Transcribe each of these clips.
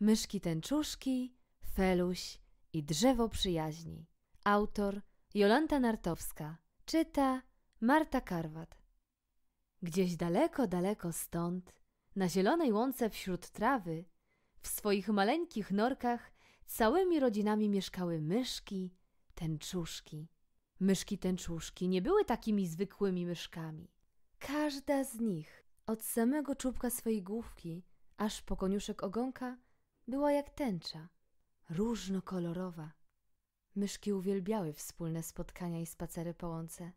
Myszki tęczuszki, feluś i drzewo przyjaźni. Autor Jolanta Nartowska. Czyta Marta Karwat. Gdzieś daleko, daleko stąd, na zielonej łące wśród trawy, w swoich maleńkich norkach całymi rodzinami mieszkały myszki, tęczuszki. Myszki tęczuszki nie były takimi zwykłymi myszkami. Każda z nich, od samego czubka swojej główki, aż po koniuszek ogonka, była jak tęcza, różnokolorowa. Myszki uwielbiały wspólne spotkania i spacery po łące.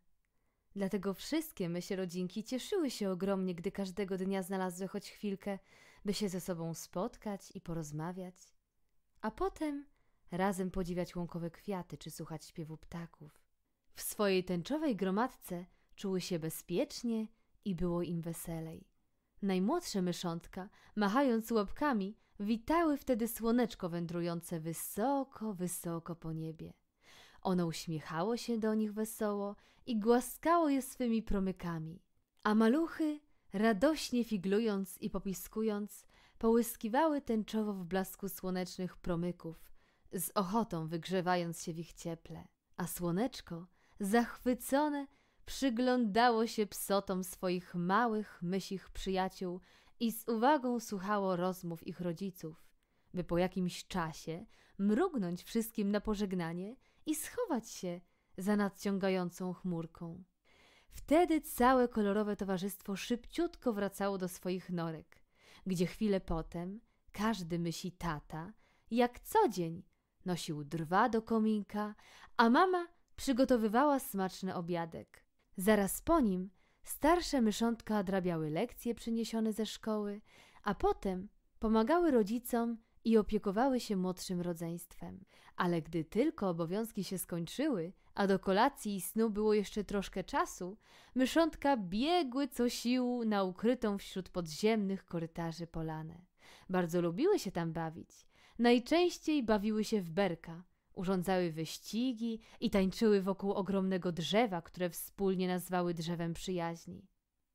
Dlatego wszystkie mysie rodzinki cieszyły się ogromnie, gdy każdego dnia znalazły choć chwilkę, by się ze sobą spotkać i porozmawiać. A potem razem podziwiać łąkowe kwiaty czy słuchać śpiewu ptaków. W swojej tęczowej gromadce czuły się bezpiecznie i było im weselej. Najmłodsza myszątka, machając łapkami, Witały wtedy słoneczko wędrujące wysoko, wysoko po niebie. Ono uśmiechało się do nich wesoło i głaskało je swymi promykami. A maluchy, radośnie figlując i popiskując, połyskiwały tęczowo w blasku słonecznych promyków, z ochotą wygrzewając się w ich cieple. A słoneczko, zachwycone, przyglądało się psotom swoich małych, mysich przyjaciół i z uwagą słuchało rozmów ich rodziców, by po jakimś czasie mrugnąć wszystkim na pożegnanie i schować się za nadciągającą chmurką. Wtedy całe kolorowe towarzystwo szybciutko wracało do swoich norek, gdzie chwilę potem każdy myśli tata, jak co dzień, nosił drwa do kominka, a mama przygotowywała smaczny obiadek. Zaraz po nim starsze myszątka drabiały lekcje przyniesione ze szkoły, a potem pomagały rodzicom i opiekowały się młodszym rodzeństwem. Ale gdy tylko obowiązki się skończyły, a do kolacji i snu było jeszcze troszkę czasu, myszątka biegły co sił na ukrytą wśród podziemnych korytarzy polanę. Bardzo lubiły się tam bawić. Najczęściej bawiły się w berka, Urządzały wyścigi i tańczyły wokół ogromnego drzewa, które wspólnie nazwały drzewem przyjaźni.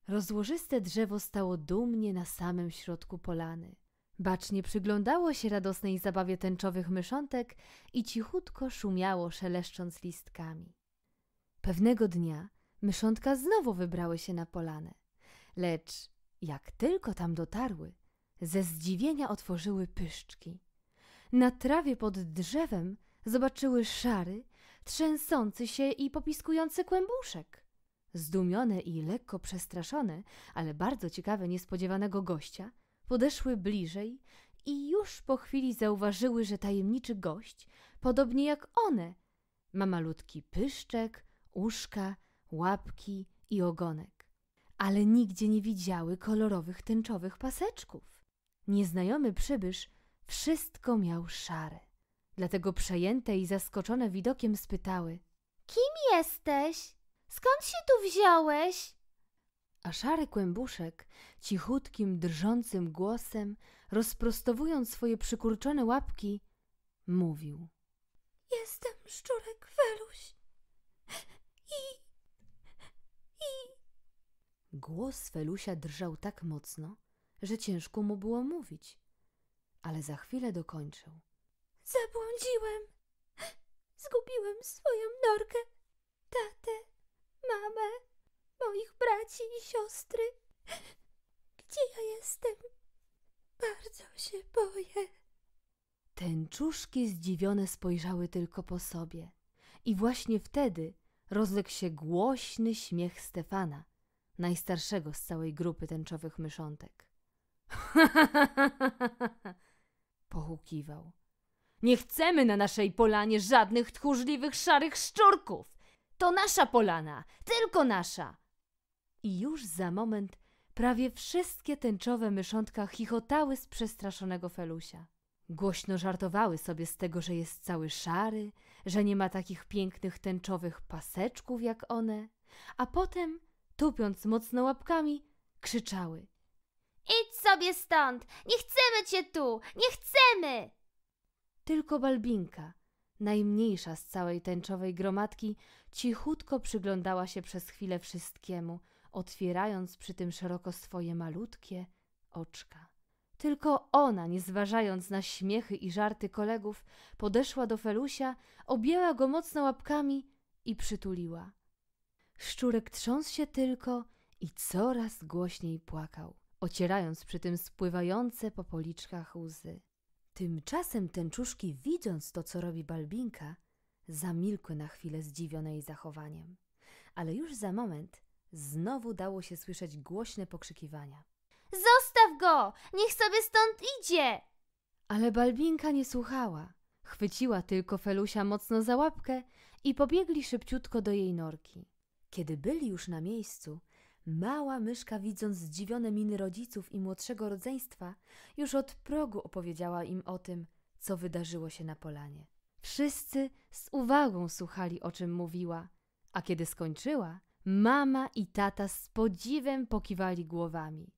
Rozłożyste drzewo stało dumnie na samym środku polany. Bacznie przyglądało się radosnej zabawie tęczowych myszątek i cichutko szumiało, szeleszcząc listkami. Pewnego dnia myszątka znowu wybrały się na polanę, lecz jak tylko tam dotarły, ze zdziwienia otworzyły pyszczki. Na trawie pod drzewem zobaczyły szary, trzęsący się i popiskujący kłębuszek. Zdumione i lekko przestraszone, ale bardzo ciekawe niespodziewanego gościa, podeszły bliżej i już po chwili zauważyły, że tajemniczy gość, podobnie jak one, ma malutki pyszczek, uszka, łapki i ogonek. Ale nigdzie nie widziały kolorowych tęczowych paseczków. Nieznajomy przybysz wszystko miał szare. Dlatego przejęte i zaskoczone widokiem spytały: Kim jesteś? Skąd się tu wziąłeś? A szary kłębuszek cichutkim, drżącym głosem, rozprostowując swoje przykurczone łapki, mówił: Jestem szczurek Feluś. I. i. Głos Felusia drżał tak mocno, że ciężko mu było mówić, ale za chwilę dokończył. Zabłądziłem. Zgubiłem swoją norkę, tatę, mamę, moich braci i siostry. Gdzie ja jestem? Bardzo się boję. Tęczuszki zdziwione spojrzały tylko po sobie. I właśnie wtedy rozległ się głośny śmiech Stefana, najstarszego z całej grupy tęczowych myszątek. Pohukiwał. Nie chcemy na naszej polanie żadnych tchórzliwych szarych szczurków. To nasza polana, tylko nasza. I już za moment prawie wszystkie tęczowe myszątka chichotały z przestraszonego Felusia. Głośno żartowały sobie z tego, że jest cały szary, że nie ma takich pięknych tęczowych paseczków jak one, a potem, tupiąc mocno łapkami, krzyczały – Idź sobie stąd! Nie chcemy cię tu! Nie chcemy! Tylko Balbinka, najmniejsza z całej tęczowej gromadki, cichutko przyglądała się przez chwilę wszystkiemu, otwierając przy tym szeroko swoje malutkie oczka. Tylko ona, nie zważając na śmiechy i żarty kolegów, podeszła do Felusia, objęła go mocno łapkami i przytuliła. Szczurek trząsł się tylko i coraz głośniej płakał, ocierając przy tym spływające po policzkach łzy. Tymczasem tęczuszki, widząc to, co robi Balbinka, zamilkły na chwilę zdziwione jej zachowaniem. Ale już za moment znowu dało się słyszeć głośne pokrzykiwania. Zostaw go! Niech sobie stąd idzie! Ale Balbinka nie słuchała. Chwyciła tylko Felusia mocno za łapkę i pobiegli szybciutko do jej norki. Kiedy byli już na miejscu, Mała myszka, widząc zdziwione miny rodziców i młodszego rodzeństwa, już od progu opowiedziała im o tym, co wydarzyło się na polanie. Wszyscy z uwagą słuchali, o czym mówiła, a kiedy skończyła, mama i tata z podziwem pokiwali głowami.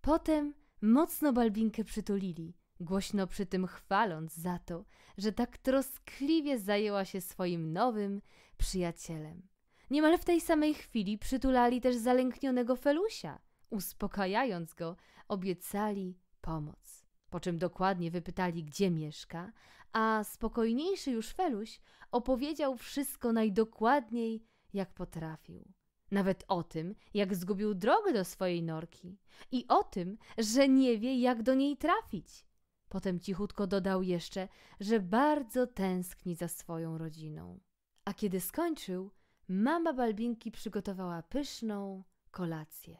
Potem mocno Balbinkę przytulili, głośno przy tym chwaląc za to, że tak troskliwie zajęła się swoim nowym przyjacielem. Niemal w tej samej chwili przytulali też zalęknionego Felusia. Uspokajając go, obiecali pomoc. Po czym dokładnie wypytali, gdzie mieszka, a spokojniejszy już Feluś opowiedział wszystko najdokładniej, jak potrafił. Nawet o tym, jak zgubił drogę do swojej norki i o tym, że nie wie, jak do niej trafić. Potem cichutko dodał jeszcze, że bardzo tęskni za swoją rodziną. A kiedy skończył, mama Balbinki przygotowała pyszną kolację.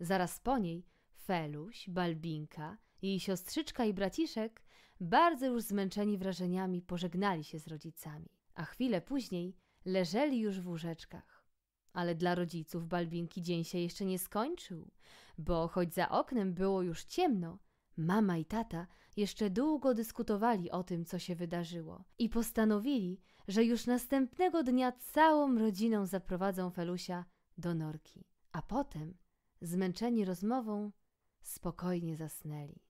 Zaraz po niej Feluś, Balbinka, jej siostrzyczka i braciszek, bardzo już zmęczeni wrażeniami, pożegnali się z rodzicami, a chwilę później leżeli już w łóżeczkach. Ale dla rodziców Balbinki dzień się jeszcze nie skończył, bo choć za oknem było już ciemno, mama i tata jeszcze długo dyskutowali o tym, co się wydarzyło i postanowili, że już następnego dnia całą rodziną zaprowadzą Felusia do norki, a potem, zmęczeni rozmową, spokojnie zasnęli.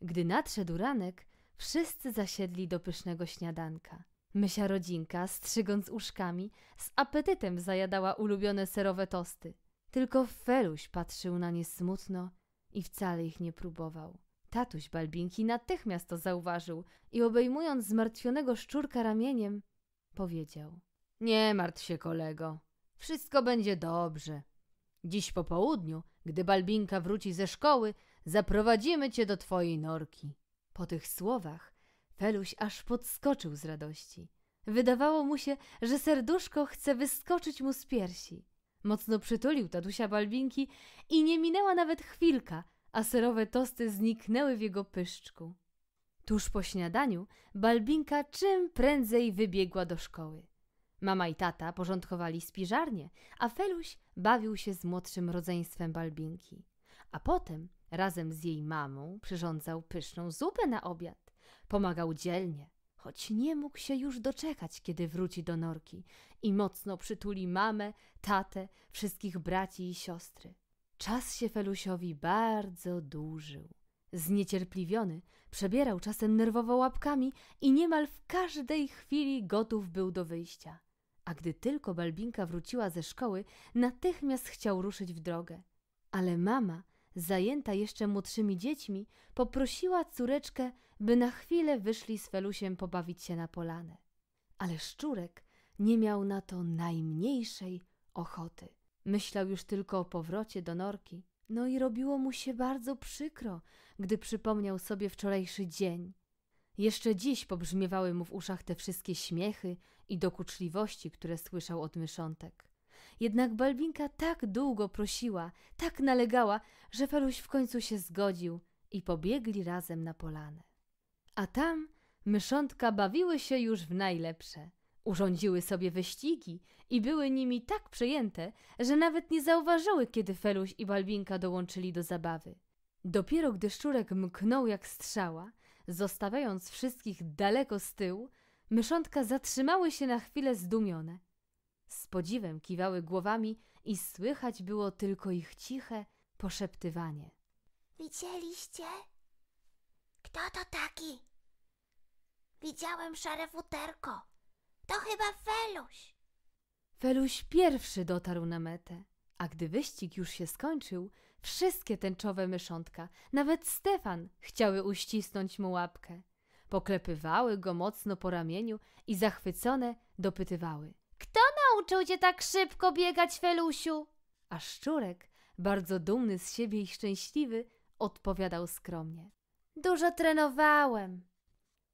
Gdy nadszedł ranek, wszyscy zasiedli do pysznego śniadanka. Mysia rodzinka, strzygąc uszkami, z apetytem zajadała ulubione serowe tosty. Tylko Feluś patrzył na nie smutno i wcale ich nie próbował. Tatuś Balbinki natychmiast to zauważył i obejmując zmartwionego szczurka ramieniem, Powiedział. Nie martw się, kolego. Wszystko będzie dobrze. Dziś po południu, gdy Balbinka wróci ze szkoły, zaprowadzimy cię do twojej norki. Po tych słowach Feluś aż podskoczył z radości. Wydawało mu się, że serduszko chce wyskoczyć mu z piersi. Mocno przytulił tatusia Balbinki i nie minęła nawet chwilka, a serowe tosty zniknęły w jego pyszczku. Tuż po śniadaniu Balbinka czym prędzej wybiegła do szkoły. Mama i tata porządkowali spiżarnię, a Feluś bawił się z młodszym rodzeństwem Balbinki. A potem razem z jej mamą przyrządzał pyszną zupę na obiad. Pomagał dzielnie, choć nie mógł się już doczekać, kiedy wróci do norki i mocno przytuli mamę, tatę, wszystkich braci i siostry. Czas się Felusiowi bardzo dłużył. Zniecierpliwiony, przebierał czasem nerwowo łapkami i niemal w każdej chwili gotów był do wyjścia. A gdy tylko Balbinka wróciła ze szkoły, natychmiast chciał ruszyć w drogę. Ale mama, zajęta jeszcze młodszymi dziećmi, poprosiła córeczkę, by na chwilę wyszli z Felusiem pobawić się na polanę. Ale szczurek nie miał na to najmniejszej ochoty. Myślał już tylko o powrocie do norki no i robiło mu się bardzo przykro, gdy przypomniał sobie wczorajszy dzień. Jeszcze dziś pobrzmiewały mu w uszach te wszystkie śmiechy i dokuczliwości, które słyszał od myszątek. Jednak Balbinka tak długo prosiła, tak nalegała, że Feluś w końcu się zgodził i pobiegli razem na polanę. A tam myszątka bawiły się już w najlepsze. Urządziły sobie wyścigi i były nimi tak przejęte, że nawet nie zauważyły, kiedy Feluś i Balbinka dołączyli do zabawy. Dopiero gdy szczurek mknął jak strzała, zostawiając wszystkich daleko z tyłu, myszątka zatrzymały się na chwilę zdumione. Z podziwem kiwały głowami i słychać było tylko ich ciche poszeptywanie. Widzieliście? Kto to taki? Widziałem szare futerko. To chyba Feluś. Feluś pierwszy dotarł na metę, a gdy wyścig już się skończył, wszystkie tęczowe myszątka, nawet Stefan, chciały uścisnąć mu łapkę. Poklepywały go mocno po ramieniu i zachwycone dopytywały. Kto nauczył cię tak szybko biegać, Felusiu? A szczurek, bardzo dumny z siebie i szczęśliwy, odpowiadał skromnie. Dużo trenowałem.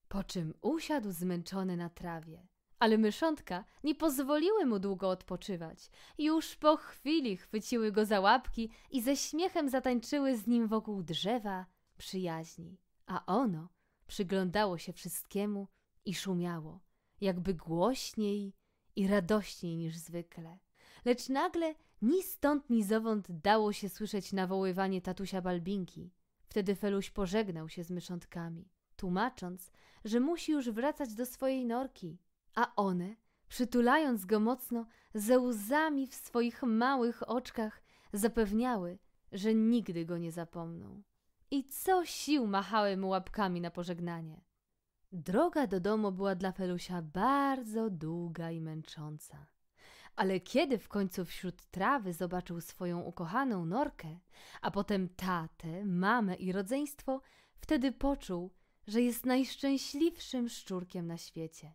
Po czym usiadł zmęczony na trawie. Ale myszątka nie pozwoliły mu długo odpoczywać. Już po chwili chwyciły go za łapki i ze śmiechem zatańczyły z nim wokół drzewa przyjaźni. A ono przyglądało się wszystkiemu i szumiało, jakby głośniej i radośniej niż zwykle. Lecz nagle ni stąd, ni zowąd dało się słyszeć nawoływanie tatusia Balbinki. Wtedy Feluś pożegnał się z myszątkami, tłumacząc, że musi już wracać do swojej norki, a one, przytulając go mocno, ze łzami w swoich małych oczkach, zapewniały, że nigdy go nie zapomną. I co sił machały mu łapkami na pożegnanie. Droga do domu była dla Felusia bardzo długa i męcząca. Ale kiedy w końcu wśród trawy zobaczył swoją ukochaną norkę, a potem tatę, mamę i rodzeństwo, wtedy poczuł, że jest najszczęśliwszym szczurkiem na świecie.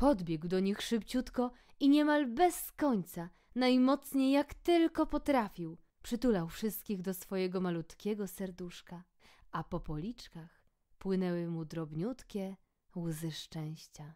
Podbiegł do nich szybciutko i niemal bez końca, najmocniej jak tylko potrafił. Przytulał wszystkich do swojego malutkiego serduszka, a po policzkach płynęły mu drobniutkie łzy szczęścia.